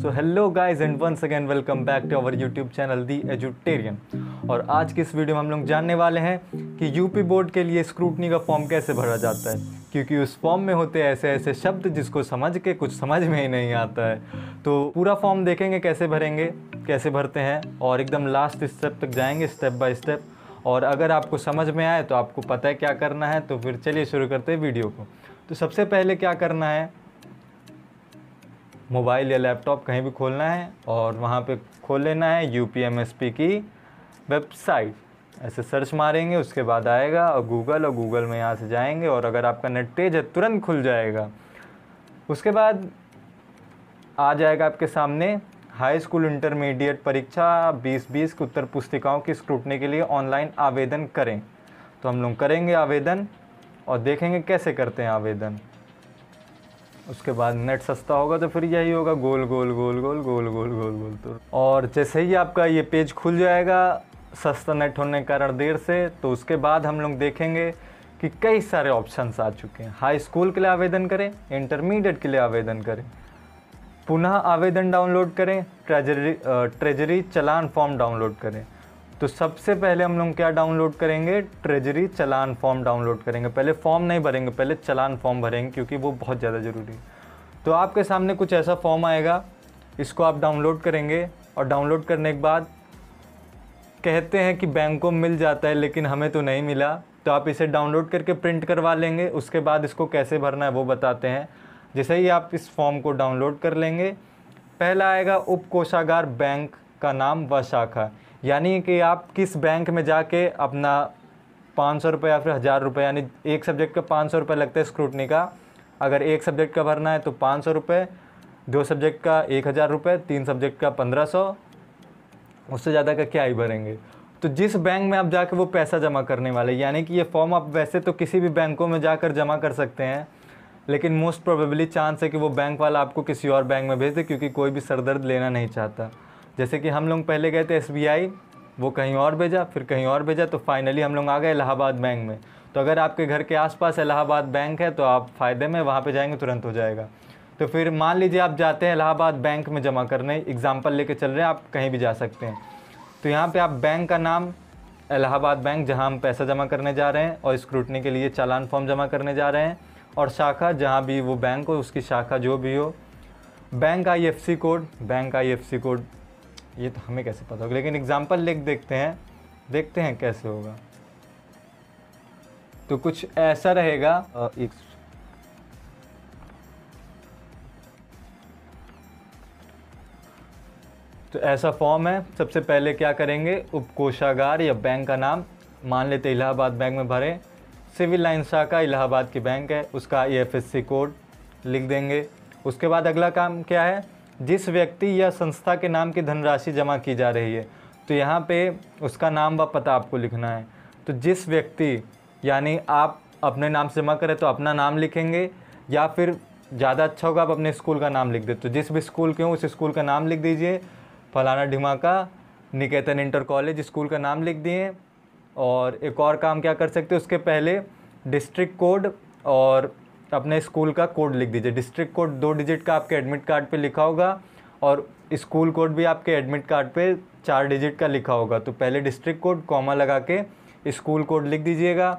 so hello guys and once again welcome back to our YouTube channel the Edutarian और आज की इस video में हम लोग जानने वाले हैं कि यूपी बोर्ड के लिए स्क्रूटनी का फॉर्म कैसे भरा जाता है क्योंकि उस फॉर्म में होते ऐसे ऐसे शब्द जिसको समझ के कुछ समझ में ही नहीं आता है तो पूरा फॉर्म देखेंगे कैसे भरेंगे कैसे भरते हैं और एकदम लास्ट स्टेप तक जाएंगे स्टेप बाय स्टेप और अगर आपको समझ में आए तो आपको पता है क्या करना है तो फिर चलिए शुरू करते हैं वीडियो को तो सबसे पहले क्या करना है मोबाइल या लैपटॉप कहीं भी खोलना है और वहाँ पे खोल लेना है यू की वेबसाइट ऐसे सर्च मारेंगे उसके बाद आएगा और गूगल और गूगल में यहाँ से जाएंगे और अगर आपका नेट तेज है तुरंत खुल जाएगा उसके बाद आ जाएगा आपके सामने हाई स्कूल इंटरमीडिएट परीक्षा 2020 की उत्तर पुस्तिकाओं की स्क्रूटनी के लिए ऑनलाइन आवेदन करें तो हम लोग करेंगे आवेदन और देखेंगे कैसे करते हैं आवेदन उसके बाद नेट सस्ता होगा तो फिर यही होगा गोल गोल गोल गोल गोल गोल गोल गोल तो और जैसे ही आपका ये पेज खुल जाएगा सस्ता नेट होने के कारण देर से तो उसके बाद हम लोग देखेंगे कि कई सारे ऑप्शंस आ चुके हैं हाई स्कूल के लिए आवेदन करें इंटरमीडिएट के लिए आवेदन करें पुनः आवेदन डाउनलोड करें treasury treasury challan form download करें तो सबसे पहले हम लोग क्या डाउनलोड करेंगे ट्रेजरी चलान फॉर्म डाउनलोड करेंगे पहले फॉर्म नहीं भरेंगे पहले चलान फॉर्म भरेंगे क्योंकि वो बहुत ज़्यादा ज़रूरी है तो आपके सामने कुछ ऐसा फॉर्म आएगा इसको आप डाउनलोड करेंगे और डाउनलोड करने के बाद कहते हैं कि बैंक को मिल जाता है लेकिन हमें तो नहीं मिला तो आप इसे डाउनलोड करके प्रिंट करवा लेंगे उसके बाद इसको कैसे भरना है वो बताते हैं जैसे ही आप इस फॉर्म को डाउनलोड कर लेंगे पहला आएगा उप कोषागार बैंक का नाम व शाखा यानी कि आप किस बैंक में जाके अपना पाँच सौ रुपये या फिर हज़ार रुपये यानी एक सब्जेक्ट का पाँच सौ रुपये लगता है स्क्रूटनी का अगर एक सब्जेक्ट का भरना है तो पाँच सौ रुपये दो सब्जेक्ट का एक हज़ार रुपये तीन सब्जेक्ट का पंद्रह सौ उससे ज़्यादा का क्या ही भरेंगे तो जिस बैंक में आप जाके वो पैसा जमा करने वाले यानी कि ये फॉर्म आप वैसे तो किसी भी बैंकों में जाकर जमा कर सकते हैं लेकिन मोस्ट प्रोबेबली चांस है कि वो बैंक वाला आपको किसी और बैंक में भेज दे क्योंकि कोई भी सरदर्द लेना नहीं चाहता जैसे कि हम लोग पहले गए थे एस वो कहीं और भेजा फिर कहीं और भेजा तो फाइनली हम लोग आ गए इलाहाबाद बैंक में तो अगर आपके घर के आसपास इलाहाबाद बैंक है तो आप फ़ायदे में वहाँ पे जाएंगे तुरंत हो जाएगा तो फिर मान लीजिए आप जाते हैं इलाहाबाद बैंक में जमा करने एग्ज़ाम्पल लेके चल रहे हैं आप कहीं भी जा सकते हैं तो यहाँ पे आप बैंक का नाम इलाहाबाद बैंक जहाँ हम पैसा जमा करने जा रहे हैं और स्क्रूटनी के लिए चालान फॉर्म जमा करने जा रहे हैं और शाखा जहाँ भी वो बैंक हो उसकी शाखा जो भी हो bank I code bank I code ये तो हमें कैसे पता होगा लेकिन एग्जाम्पल लिख देखते हैं देखते हैं कैसे होगा तो कुछ ऐसा रहेगा एक तो ऐसा फॉर्म है सबसे पहले क्या करेंगे उपकोषागार या बैंक का नाम मान लेते इलाहाबाद बैंक में भरें सिविल लाइन शाखा इलाहाबाद की बैंक है उसका आई कोड लिख देंगे उसके बाद अगला काम क्या है जिस व्यक्ति या संस्था के नाम की धनराशि जमा की जा रही है तो यहाँ पे उसका नाम व पता आपको लिखना है तो जिस व्यक्ति यानी आप अपने नाम से जमा करें तो अपना नाम लिखेंगे या फिर ज़्यादा अच्छा होगा आप अपने स्कूल का नाम लिख दें तो जिस भी स्कूल के हों उस स्कूल का नाम लिख दीजिए फलाना ढिमाका निकेतन इंटर कॉलेज स्कूल का नाम लिख दिए और एक और काम क्या कर सकते हैं उसके पहले डिस्ट्रिक्ट कोड और तो अपने स्कूल का कोड लिख दीजिए डिस्ट्रिक्ट कोड दो डिजिट का आपके एडमिट कार्ड पे लिखा होगा और स्कूल कोड भी आपके एडमिट कार्ड पे चार डिजिट का लिखा होगा तो पहले डिस्ट्रिक्ट कोड कॉमा लगा के स्कूल कोड लिख दीजिएगा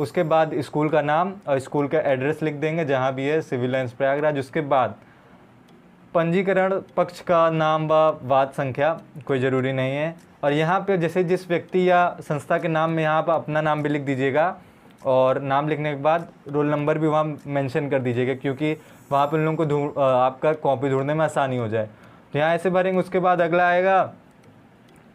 उसके बाद स्कूल का नाम और स्कूल का एड्रेस लिख देंगे जहाँ भी है सिविल लाइन्स प्रयागराज उसके बाद पंजीकरण पक्ष का नाम व वाद संख्या कोई ज़रूरी नहीं है और यहाँ पे जैसे जिस व्यक्ति या संस्था के नाम में यहाँ पर अपना नाम भी लिख दीजिएगा और नाम लिखने के बाद रोल नंबर भी वहाँ मेंशन कर दीजिएगा क्योंकि वहाँ पर उन लोगों को आपका कॉपी ढूंढने में आसानी हो जाए तो यहाँ ऐसे भरेंगे उसके बाद अगला आएगा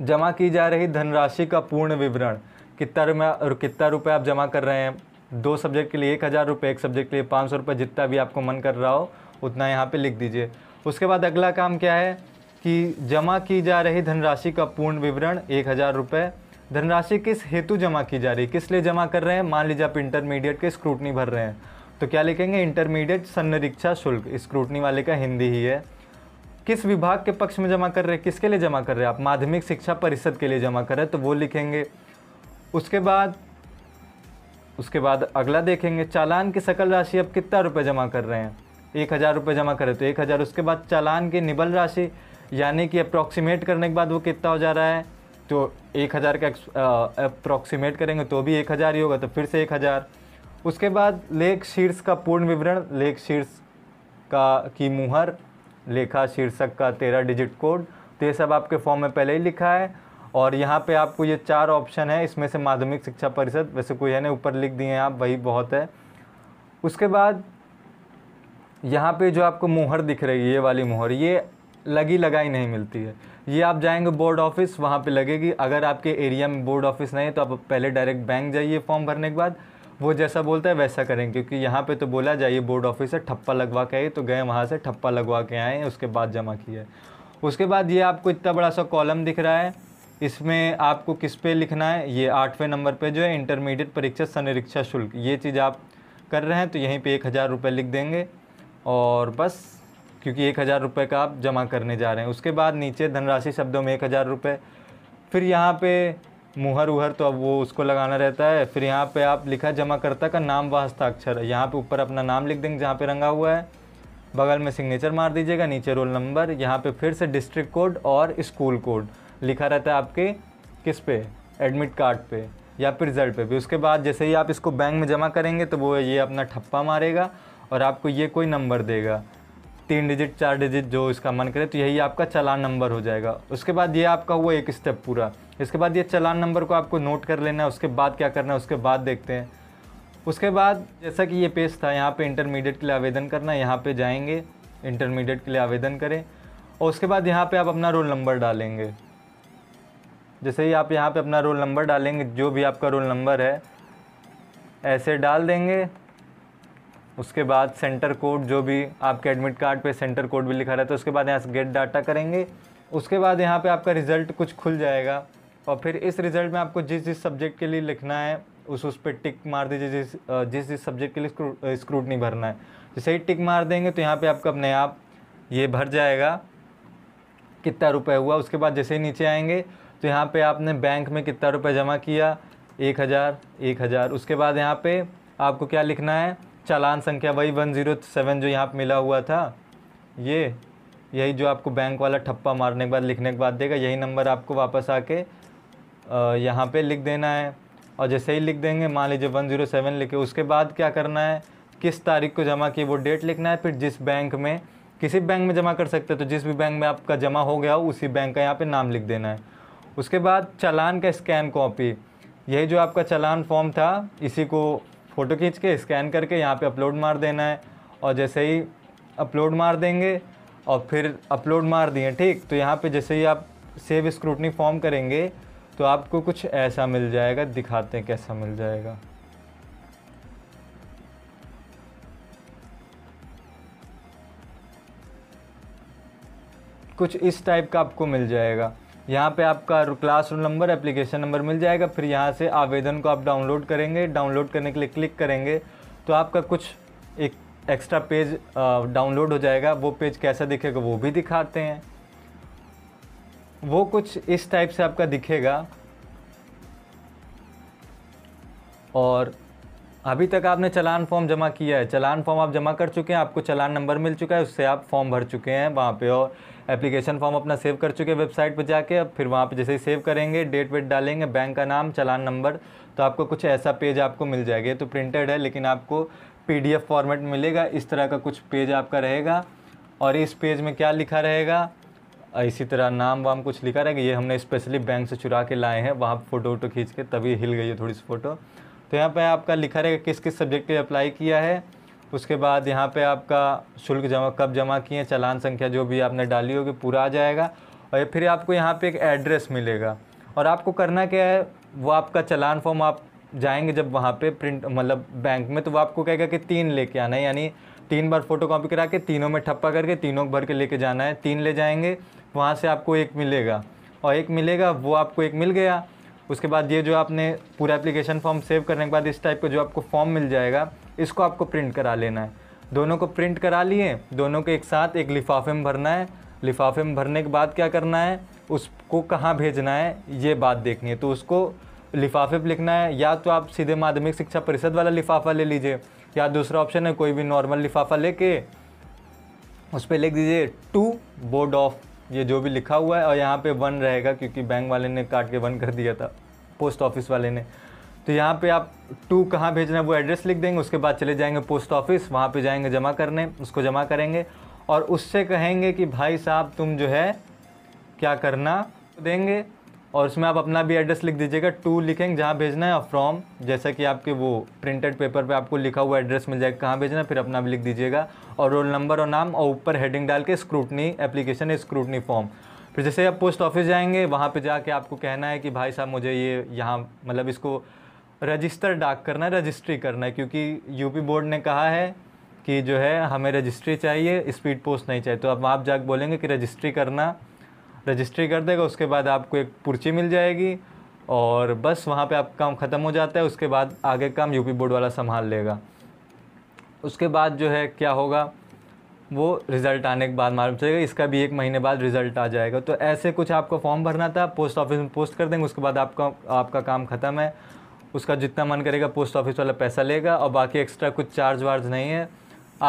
जमा की जा रही धनराशि का पूर्ण विवरण कितना रुपया कितना रुपये आप जमा कर रहे हैं दो सब्जेक्ट के लिए एक हज़ार रुपये एक सब्जेक्ट के लिए पाँच सौ रुपये जितना भी आपको मन कर रहा हो उतना यहाँ पे लिख दीजिए उसके बाद अगला काम क्या है कि जमा की जा रही धनराशि का पूर्ण विवरण एक हज़ार रुपये धनराशि किस हेतु जमा की जा रही है किस लिए जमा कर रहे हैं मान लीजिए आप इंटरमीडिएट के स्क्रूटनी भर रहे हैं तो क्या लिखेंगे इंटरमीडिएट सन्नरीक्षा शुल्क स्क्रूटनी वाले का हिंदी ही है किस विभाग के पक्ष में जमा कर रहे हैं किसके लिए जमा कर रहे हैं आप माध्यमिक शिक्षा परिषद के लिए जमा कर रहे हैं तो वो लिखेंगे उसके बाद उसके बाद अगला देखेंगे चालान की सकल राशि आप कितना रुपये जमा कर रहे हैं एक हज़ार रुपये जमा करें तो एक हज़ार उसके बाद चालान की निबल राशि यानी कि अप्रॉक्सीमेट करने के बाद वो कितना हो जा रहा है तो एक हज़ार का अप्रोक्सीमेट करेंगे तो भी एक हज़ार ही होगा तो फिर से एक हज़ार उसके बाद लेख शीर्ष का पूर्ण विवरण लेख शीर्ष का की मुहर लेखा शीर्षक का तेरह डिजिट कोड तो ये सब आपके फॉर्म में पहले ही लिखा है और यहाँ पे आपको ये चार ऑप्शन है इसमें से माध्यमिक शिक्षा परिषद वैसे कोई है नहीं ऊपर लिख दिए हैं आप वही बहुत है उसके बाद यहाँ पे जो आपको मुहर दिख रही है ये वाली मुहर ये लगी लगाई नहीं मिलती है ये आप जाएंगे बोर्ड ऑफिस वहाँ पे लगेगी अगर आपके एरिया में बोर्ड ऑफिस नहीं है तो आप पहले डायरेक्ट बैंक जाइए फॉर्म भरने के बाद वो जैसा बोलता है वैसा करें क्योंकि यहाँ पे तो बोला जाइए बोर्ड ऑफिस से ठप्पा लगवा के आइए तो गए वहाँ से ठप्पा लगवा के आए उसके बाद जमा किया उसके बाद ये आपको इतना बड़ा सा कॉलम दिख रहा है इसमें आपको किस पे लिखना है ये आठवें नंबर पर जो है इंटरमीडिएट परीक्षा सनिरीक्षा शुल्क ये चीज़ आप कर रहे हैं तो यहीं पर एक हज़ार रुपये लिख देंगे और बस क्योंकि एक हज़ार रुपये का आप जमा करने जा रहे हैं उसके बाद नीचे धनराशि शब्दों में एक हज़ार रुपये फिर यहाँ पे मुहर उहर तो अब वो उसको लगाना रहता है फिर यहाँ पे आप लिखा जमा करता का नाम व हस्ताक्षर यहाँ पे ऊपर अपना नाम लिख देंगे जहाँ पे रंगा हुआ है बगल में सिग्नेचर मार दीजिएगा नीचे रोल नंबर यहाँ पर फिर से डिस्ट्रिक्ट कोड और इस्कूल कोड लिखा रहता है आपके किस पे एडमिट कार्ड पर या फिर रिजल्ट पे भी उसके बाद जैसे ही आप इसको बैंक में जमा करेंगे तो वो ये अपना ठप्पा मारेगा और आपको ये कोई नंबर देगा तीन डिजिट चार डिजिट जो इसका मन करे तो यही आपका चलान नंबर हो जाएगा उसके बाद ये आपका हुआ एक स्टेप पूरा इसके बाद ये चलान नंबर को आपको नोट कर लेना है उसके बाद क्या करना है उसके बाद देखते हैं उसके बाद जैसा कि ये पेज था यहाँ पे इंटरमीडिएट के लिए आवेदन करना है यहाँ पर जाएंगे इंटरमीडिएट के लिए आवेदन करें और उसके बाद यहाँ पर आप अपना रोल नंबर डालेंगे जैसे ही आप यहाँ पर अपना रोल नंबर डालेंगे जो भी आपका रोल नंबर है ऐसे डाल देंगे उसके बाद सेंटर कोड जो भी आपके एडमिट कार्ड पे सेंटर कोड भी लिखा रहता है उसके बाद यहाँ से गेट डाटा करेंगे उसके बाद यहाँ पे आपका रिज़ल्ट कुछ खुल जाएगा और फिर इस रिज़ल्ट में आपको जिस जिस सब्जेक्ट के लिए लिखना है उस उस पर टिक मार दीजिए जिस जिस जिस सब्जेक्ट के लिए स्क्रूटनी भरना है जैसे ही टिक मार देंगे तो यहाँ पर आपका अपने आप ये भर जाएगा कितना रुपये हुआ उसके बाद जैसे ही नीचे आएंगे तो यहाँ पर आपने बैंक में कितना रुपये जमा किया एक हज़ार एक हज़ार उसके बाद यहाँ पर आपको क्या लिखना है चालान संख्या वही वन ज़ीरो सेवन जो यहाँ पर मिला हुआ था ये यही जो आपको बैंक वाला ठप्पा मारने के बाद लिखने के बाद देगा यही नंबर आपको वापस आके यहाँ पे लिख देना है और जैसे ही लिख देंगे मान लीजिए वन ज़ीरो सेवन लिखे उसके बाद क्या करना है किस तारीख को जमा किए वो डेट लिखना है फिर जिस बैंक में किसी बैंक में जमा कर सकते हैं तो जिस भी बैंक में आपका जमा हो गया हो उसी बैंक का यहाँ पर नाम लिख देना है उसके बाद चालान का स्कैन कॉपी यही जो आपका चालान फॉर्म था इसी को फ़ोटो खींच के स्कैन करके यहाँ पे अपलोड मार देना है और जैसे ही अपलोड मार देंगे और फिर अपलोड मार दिए ठीक तो यहाँ पे जैसे ही आप सेव स्क्रूटनी फॉर्म करेंगे तो आपको कुछ ऐसा मिल जाएगा दिखाते हैं कैसा मिल जाएगा कुछ इस टाइप का आपको मिल जाएगा यहाँ पे आपका क्लासरूम नंबर एप्लीकेशन नंबर मिल जाएगा फिर यहाँ से आवेदन को आप डाउनलोड करेंगे डाउनलोड करने के लिए क्लिक करेंगे तो आपका कुछ एक एक्स्ट्रा पेज डाउनलोड हो जाएगा वो पेज कैसा दिखेगा वो भी दिखाते हैं वो कुछ इस टाइप से आपका दिखेगा और अभी तक आपने चलान फॉर्म जमा किया है चलान फॉर्म आप जमा कर चुके हैं आपको चलान नंबर मिल चुका है उससे आप फॉर्म भर चुके हैं वहाँ पे और एप्लीकेशन फॉर्म अपना सेव कर चुके हैं वेबसाइट पर जाके अब फिर वहाँ पे जैसे ही सेव करेंगे डेट वेट डालेंगे बैंक का नाम चलान नंबर तो आपको कुछ ऐसा पेज आपको मिल जाएगा तो प्रिंटेड है लेकिन आपको पी फॉर्मेट मिलेगा इस तरह का कुछ पेज आपका रहेगा और इस पेज में क्या लिखा रहेगा इसी तरह नाम वाम कुछ लिखा रहेगा ये हमने स्पेशली बैंक से चुरा के लाए हैं वहाँ फ़ोटो वोटो खींच के तभी हिल गई है थोड़ी सी फ़ोटो तो यहाँ पे आपका लिखा रहेगा किस किस सब्जेक्ट के लिए अप्लाई किया है उसके बाद यहाँ पे आपका शुल्क जमा कब जमा किए हैं चलान संख्या जो भी आपने डाली होगी पूरा आ जाएगा और फिर आपको यहाँ पे एक एड्रेस मिलेगा और आपको करना क्या है वो आपका चलान फॉर्म आप जाएंगे जब वहाँ पे प्रिंट मतलब बैंक में तो वो आपको कहेगा कि तीन लेके आना है यानी तीन बार फ़ोटो कॉपी करा के तीनों में ठप्पा करके तीनों भर के लेके जाना है तीन ले जाएंगे वहाँ से आपको एक मिलेगा और एक मिलेगा वो आपको एक मिल गया उसके बाद ये जो आपने पूरा एप्लीकेशन फॉर्म सेव करने के बाद इस टाइप का जो आपको फॉर्म मिल जाएगा इसको आपको प्रिंट करा लेना है दोनों को प्रिंट करा लिए दोनों को एक साथ एक लिफाफे में भरना है लिफाफे में भरने के बाद क्या करना है उसको कहाँ भेजना है ये बात देखनी है तो उसको लिफाफे पर लिखना है या तो आप सीधे माध्यमिक शिक्षा परिषद वाला लिफाफा ले लीजिए या दूसरा ऑप्शन है कोई भी नॉर्मल लिफाफा लेके उस पर लिख दीजिए टू बोर्ड ऑफ ये जो भी लिखा हुआ है और यहाँ पे वन रहेगा क्योंकि बैंक वाले ने काट के वन कर दिया था पोस्ट ऑफिस वाले ने तो यहाँ पे आप टू कहाँ भेजना है वो एड्रेस लिख देंगे उसके बाद चले जाएंगे पोस्ट ऑफिस वहाँ पे जाएंगे जमा करने उसको जमा करेंगे और उससे कहेंगे कि भाई साहब तुम जो है क्या करना देंगे और उसमें आप अपना भी एड्रेस लिख दीजिएगा टू लिखेंगे जहाँ भेजना है फ्रॉम जैसा कि आपके वो प्रिंटेड पेपर पे आपको लिखा हुआ एड्रेस मिल जाएगा कहाँ भेजना है फिर अपना भी लिख दीजिएगा और रोल नंबर और नाम और ऊपर हेडिंग डाल के स्क्रूटनी एप्लीकेशन स्क्रूटनी फॉर्म फिर जैसे आप पोस्ट ऑफिस जाएंगे वहाँ पर जाके आपको कहना है कि भाई साहब मुझे ये यहाँ मतलब इसको रजिस्टर डाक करना है रजिस्ट्री करना है क्योंकि यूपी बोर्ड ने कहा है कि जो है हमें रजिस्ट्री चाहिए स्पीड पोस्ट नहीं चाहिए तो अब आप जाकर बोलेंगे कि रजिस्ट्री करना रजिस्ट्री कर देगा उसके बाद आपको एक पर्ची मिल जाएगी और बस वहाँ पे आपका काम ख़त्म हो जाता है उसके बाद आगे काम यूपी बोर्ड वाला संभाल लेगा उसके बाद जो है क्या होगा वो रिज़ल्ट आने के बाद मालूम चलेगा इसका भी एक महीने बाद रिज़ल्ट आ जाएगा तो ऐसे कुछ आपको फॉर्म भरना था पोस्ट ऑफिस में पोस्ट कर देंगे उसके बाद आपका आपका काम ख़त्म है उसका जितना मन करेगा पोस्ट ऑफिस वाला पैसा लेगा और बाकी एक्स्ट्रा कुछ चार्ज वार्ज नहीं है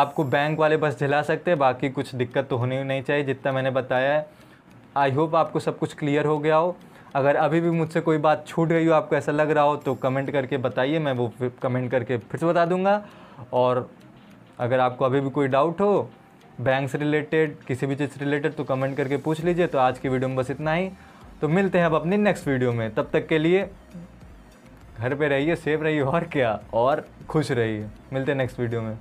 आपको बैंक वाले बस दिला सकते हैं बाकी कुछ दिक्कत तो होनी नहीं चाहिए जितना मैंने बताया है आई होप आपको सब कुछ क्लियर हो गया हो अगर अभी भी मुझसे कोई बात छूट गई हो आपको ऐसा लग रहा हो तो कमेंट करके बताइए मैं वो फिर कमेंट करके फिर से बता दूंगा और अगर आपको अभी भी कोई डाउट हो बैंक से रिलेटेड किसी भी चीज़ से रिलेटेड तो कमेंट करके पूछ लीजिए तो आज की वीडियो में बस इतना ही तो मिलते हैं अब अपनी नेक्स्ट वीडियो में तब तक के लिए घर पे रहिए सेफ रहिए और क्या और खुश रहिए मिलते हैं नेक्स्ट वीडियो में